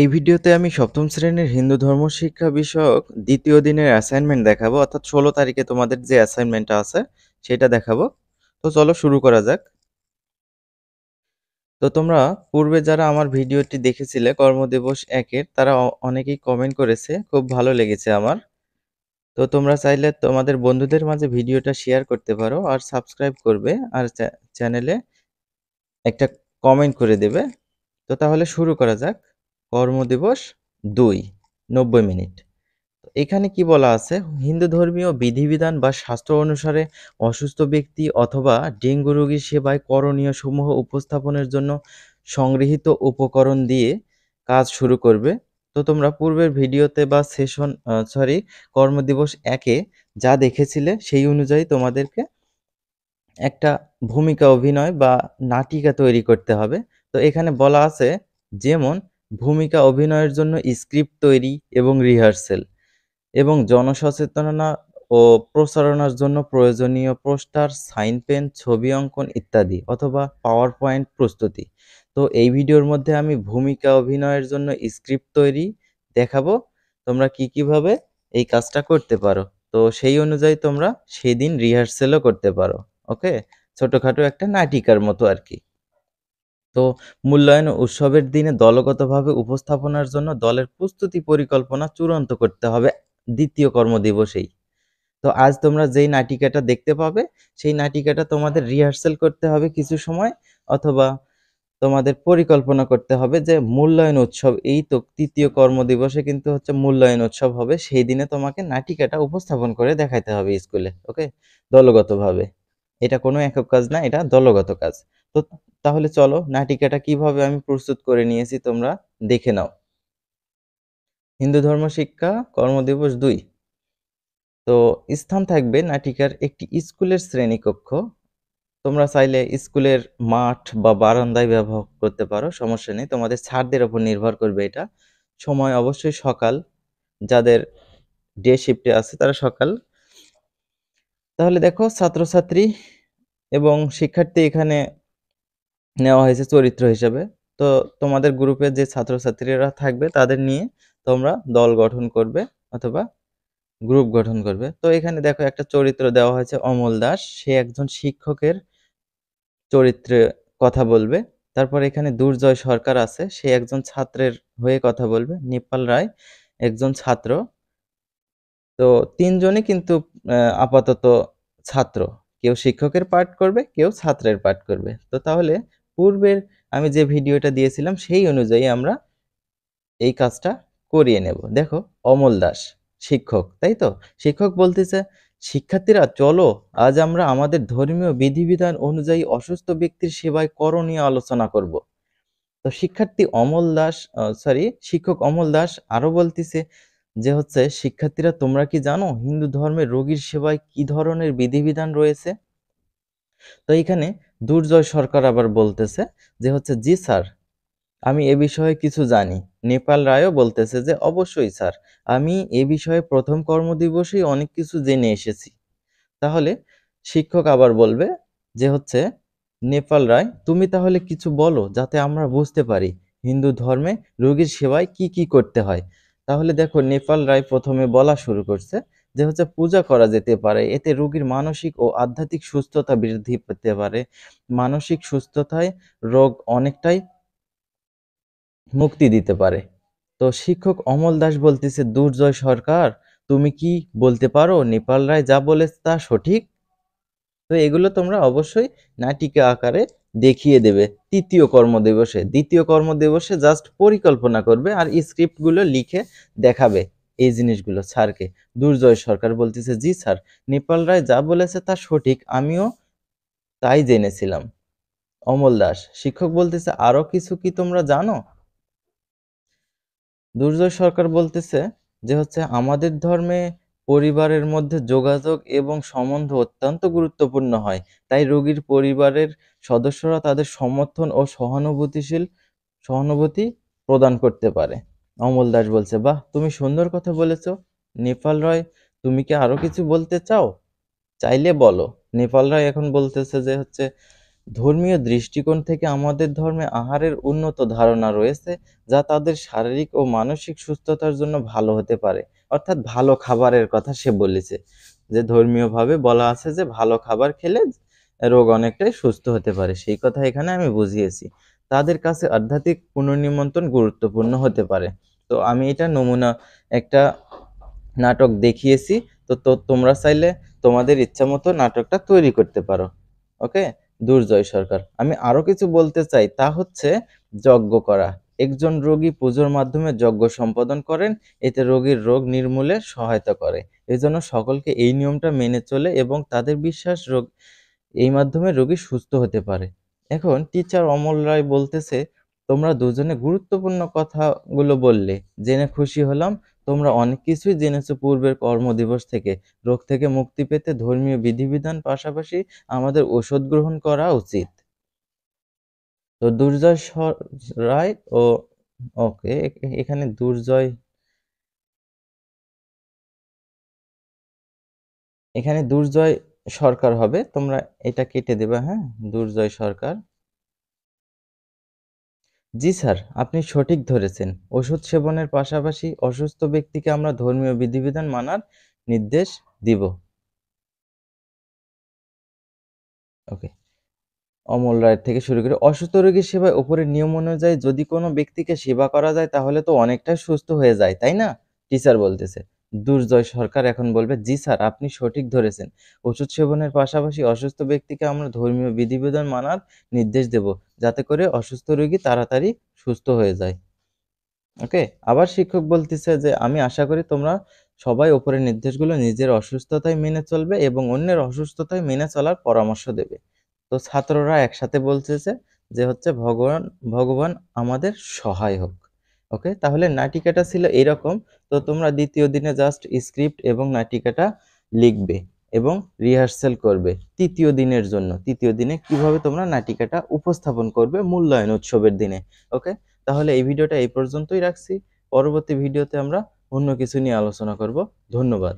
এই ভিডিওতে আমি সপ্তম শ্রেণীর হিন্দু ধর্ম শিক্ষা বিষয়ক দ্বিতীয় দিনের অ্যাসাইনমেন্ট দেখাবো অর্থাৎ ষোলো তারিখে তোমাদের যে অ্যাসাইনমেন্টটা আছে সেটা দেখাবো তো চলো শুরু করা যাক তো তোমরা পূর্বে যারা আমার ভিডিওটি দেখেছিলে কর্মদিবস একের তারা অনেকেই কমেন্ট করেছে খুব ভালো লেগেছে আমার তো তোমরা চাইলে তোমাদের বন্ধুদের মাঝে ভিডিওটা শেয়ার করতে পারো আর সাবস্ক্রাইব করবে আর চ্যানেলে একটা কমেন্ট করে দেবে তো তাহলে শুরু করা যাক কর্মদিবস দুই নব্বই মিনিট এখানে কি বলা আছে হিন্দু ধর্মীয় বিধিবিধান বা স্বাস্থ্য অনুসারে অসুস্থ ব্যক্তি অথবা ডেঙ্গু রোগীর সেবায় করণীয় সমূহ উপস্থাপনের জন্য সংগৃহীত উপকরণ দিয়ে কাজ শুরু করবে তো তোমরা পূর্বের ভিডিওতে বা সেশন সরি কর্মদিবস একে যা দেখেছিলে সেই অনুযায়ী তোমাদেরকে একটা ভূমিকা অভিনয় বা নাটিকা তৈরি করতে হবে তো এখানে বলা আছে যেমন ভূমিকা অভিনয়ের জন্য স্ক্রিপ্ট তৈরি এবং রিহার্সেল এবং জনসচেতনা ও প্রচারণার জন্য প্রয়োজনীয় পোস্টার সাইন পেন ছবি অঙ্কন ইত্যাদি অথবা পাওয়ার পয়েন্ট প্রস্তুতি তো এই ভিডিওর মধ্যে আমি ভূমিকা অভিনয়ের জন্য স্ক্রিপ্ট তৈরি দেখাবো তোমরা কি কিভাবে এই কাজটা করতে পারো তো সেই অনুযায়ী তোমরা সেদিন রিহার্সেলও করতে পারো ওকে ছোটোখাটো একটা নাটিকার মতো আর কি তো মূল্যায়ন উৎসবের দিনে দলগতভাবে উপস্থাপনার জন্য দলের প্রস্তুতি পরিকল্পনা চূড়ান্ত করতে হবে দ্বিতীয় কর্মদিবসেই তো আজ তোমরা যেই নাটিকাটা দেখতে পাবে সেই নাটিকাটা তোমাদের রিহার্সেল করতে হবে কিছু সময় অথবা তোমাদের পরিকল্পনা করতে হবে যে মূল্যায়ন উৎসব এই তো তৃতীয় কর্মদিবসে কিন্তু হচ্ছে মূল্যায়ন উৎসব হবে সেই দিনে তোমাকে নাটিকাটা উপস্থাপন করে দেখাইতে হবে স্কুলে ওকে দলগতভাবে এটা কোনো একক কাজ না এটা দলগত কাজ তো তাহলে চলো নাটিকাটা কিভাবে আমি প্রস্তুত করে নিয়েছি তোমরা দেখে নাও হিন্দু ধর্ম শিক্ষা কর্মদিবস দুই তো স্থান থাকবে নাটিকার একটি স্কুলের শ্রেণীকক্ষ তোমরা চাইলে স্কুলের মাঠ বা বারান্দায় ব্যবহার করতে পারো সমস্যা নেই তোমাদের ছাড়দের ওপর নির্ভর করবে এটা সময় অবশ্যই সকাল যাদের ডে শিফটে আছে তারা সকাল তাহলে দেখো ছাত্রছাত্রী এবং শিক্ষার্থী এখানে নেওয়া হয়েছে চরিত্র হিসেবে তো তোমাদের গ্রুপে যে ছাত্রছাত্রীরা থাকবে তাদের নিয়ে তোমরা দল গঠন করবে অথবা গ্রুপ গঠন করবে তো এখানে দেখো একটা চরিত্র দেওয়া হয়েছে অমল দাস সে একজন শিক্ষকের চরিত্রে কথা বলবে তারপর এখানে দুর্জয় সরকার আছে সে একজন ছাত্রের হয়ে কথা বলবে নেপাল রায় একজন ছাত্র তো তিনজনই কিন্তু আপাতত ছাত্র কেউ শিক্ষকের পাঠ করবে কেউ ছাত্রের পাঠ করবে তো তাহলে পূর্বের আমি যে ভিডিওটা দিয়েছিলাম সেই অনুযায়ী আমরা এই কাজটা করিয়ে নেব দেখো অমল দাস শিক্ষক তাই তো শিক্ষক বলতেছে শিক্ষার্থীরা চলো আজ আমরা আমাদের ধর্মীয় বিধিবিধান অনুযায়ী অসুস্থ ব্যক্তির সেবায় করণীয় আলোচনা করব তো শিক্ষার্থী অমল দাস সরি শিক্ষক অমল দাস আরও বলতেছে যে হচ্ছে শিক্ষার্থীরা তোমরা কি জানো হিন্দু ধর্মের রোগীর সেবায় কি ধরনের বিধিবিধান রয়েছে তো এইখানে দুর্জয় সরকার আবার বলতেছে যে হচ্ছে জি স্যার আমি এ বিষয়ে কিছু জানি নেপাল রায়ও বলতেছে যে অবশ্যই স্যার আমি এ বিষয়ে প্রথম কর্মদিবসেই অনেক কিছু জেনে এসেছি তাহলে শিক্ষক আবার বলবে যে হচ্ছে নেপাল রায় তুমি তাহলে কিছু বলো যাতে আমরা বুঝতে পারি হিন্দু ধর্মে রোগীর সেবায় কি কি করতে হয় তাহলে দেখো নেপাল রায় প্রথমে বলা শুরু করছে যে হচ্ছে পূজা করা যেতে পারে এতে রোগীর মানসিক ও আধ্যাত্মিক সুস্থতা বৃদ্ধি পেতে পারে মানসিক সুস্থতায় রোগ অনেকটাই মুক্তি দিতে পারে তো শিক্ষক অমল দাস বলতেছে দুর্জয় সরকার তুমি কি বলতে পারো নেপাল রায় যা বলেছে তা সঠিক তো এগুলো তোমরা অবশ্যই নাটিকা আকারে দেখিয়ে দেবে তৃতীয় কর্মদিবসে দ্বিতীয় কর্মদিবসে জাস্ট পরিকল্পনা করবে আর স্ক্রিপ্টগুলো লিখে দেখাবে এই জিনিসগুলো স্যারকে দুর্জয় সরকার বলতেছে জি স্যার নেপাল রায় যা বলেছে তা সঠিক আমিও তাই জেনেছিলাম অমল দাস শিক্ষক বলতেছে আরো কিছু কি তোমরা জানো দুর্জয় সরকার বলতেছে যে হচ্ছে আমাদের ধর্মে পরিবারের মধ্যে যোগাযোগ এবং সম্বন্ধ অত্যন্ত গুরুত্বপূর্ণ হয় তাই রোগীর পরিবারের সদস্যরা তাদের সমর্থন ও সহানুভূতিশীল সহানুভূতি প্রদান করতে পারে অমল দাস বলছে বাহ তুমি সুন্দর কথা বলেছ নেপাল রয় তুমি কি আরো কিছু বলতে চাও চাইলে বলো নেপাল রয় এখন বলতেছে যে হচ্ছে ধর্মীয় দৃষ্টিকোণ থেকে আমাদের ধর্মে আহারের উন্নত ধারণা রয়েছে যা তাদের শারীরিক ও মানসিক সুস্থতার জন্য ভালো হতে পারে অর্থাৎ ভালো খাবারের কথা সে বলেছে যে ধর্মীয়ভাবে বলা আছে যে ভালো খাবার খেলে রোগ অনেকটাই সুস্থ হতে পারে সেই কথা এখানে আমি বুঝিয়েছি তাদের কাছে আধ্যাত্মিক পুনর্নিমন্ত্রণ গুরুত্বপূর্ণ হতে পারে তো আমি এটা নমুনা একটা নাটক দেখিয়েছি তো তোমরা চাইলে তোমাদের ইচ্ছা মতো নাটকটা তৈরি করতে পারো ওকে দুর্জয় সরকার আমি আরও কিছু বলতে চাই তা হচ্ছে যজ্ঞ করা একজন রোগী পুজোর মাধ্যমে যজ্ঞ সম্পাদন করেন এতে রোগীর রোগ নির্মূলে সহায়তা করে এজন্য সকলকে এই নিয়মটা মেনে চলে এবং তাদের বিশ্বাস রোগ এই মাধ্যমে রোগী সুস্থ হতে পারে এখন টিচার অমল রায় বলতেছে তোমরা দুজনে গুরুত্বপূর্ণ কথাগুলো বললে জেনে খুশি হলাম তোমরা অনেক কিছুই জেনেছো পূর্বের কর্মদিবস থেকে রোগ থেকে মুক্তি পেতে ধর্মীয় বিধিবিধান পাশাপাশি আমাদের ওষুধ গ্রহণ করা উচিত তো দুর্জয় রায় ও ওকে এখানে দুর্জয় এখানে দুর্জয় সরকার হবে তোমরা এটা কেটে দেবে হ্যাঁ দুর্জয় সরকার জি স্যার আপনি সঠিক ধরেছেন ওষুধ সেবনের পাশাপাশি অসুস্থ ব্যক্তিকে আমরা ধর্মীয় বিধিবিধান মানার নির্দেশ দিব ওকে অমল রায়ের থেকে শুরু করে অসুস্থ রোগীর সেবায় ওপরের নিয়ম অনুযায়ী যদি কোনো ব্যক্তিকে সেবা করা যায় তাহলে তো অনেকটাই সুস্থ হয়ে যায় তাই না টিচার বলতেছে দুর্জয় সরকার এখন বলবে জি স্যার আপনি সঠিক ধরেছেন ওষুধ সেবনের পাশাপাশি অসুস্থ ব্যক্তিকে আমরা ধর্মীয় বিধিবিধান মানার নির্দেশ দেব যাতে করে অসুস্থ রোগী তাড়াতাড়ি সুস্থ হয়ে যায় ওকে আবার শিক্ষক বলতেছে যে আমি আশা করি তোমরা সবাই ওপরের নির্দেশগুলো নিজের অসুস্থতায় মেনে চলবে এবং অন্যের অসুস্থতায় মেনে চলার পরামর্শ দেবে তো ছাত্ররা একসাথে বলতেছে যে হচ্ছে ভগবান ভগবান আমাদের সহায় হোক ওকে তাহলে নাটিকাটা ছিল এরকম তো তোমরা দ্বিতীয় দিনে জাস্ট স্ক্রিপ্ট এবং নাটিকাটা লিখবে এবং রিহার্সেল করবে তৃতীয় দিনের জন্য তৃতীয় দিনে কিভাবে তোমরা নাটিকাটা উপস্থাপন করবে মূল্যায়ন উৎসবের দিনে ওকে তাহলে এই ভিডিওটা এই পর্যন্তই রাখছি পরবর্তী ভিডিওতে আমরা অন্য কিছু নিয়ে আলোচনা করব ধন্যবাদ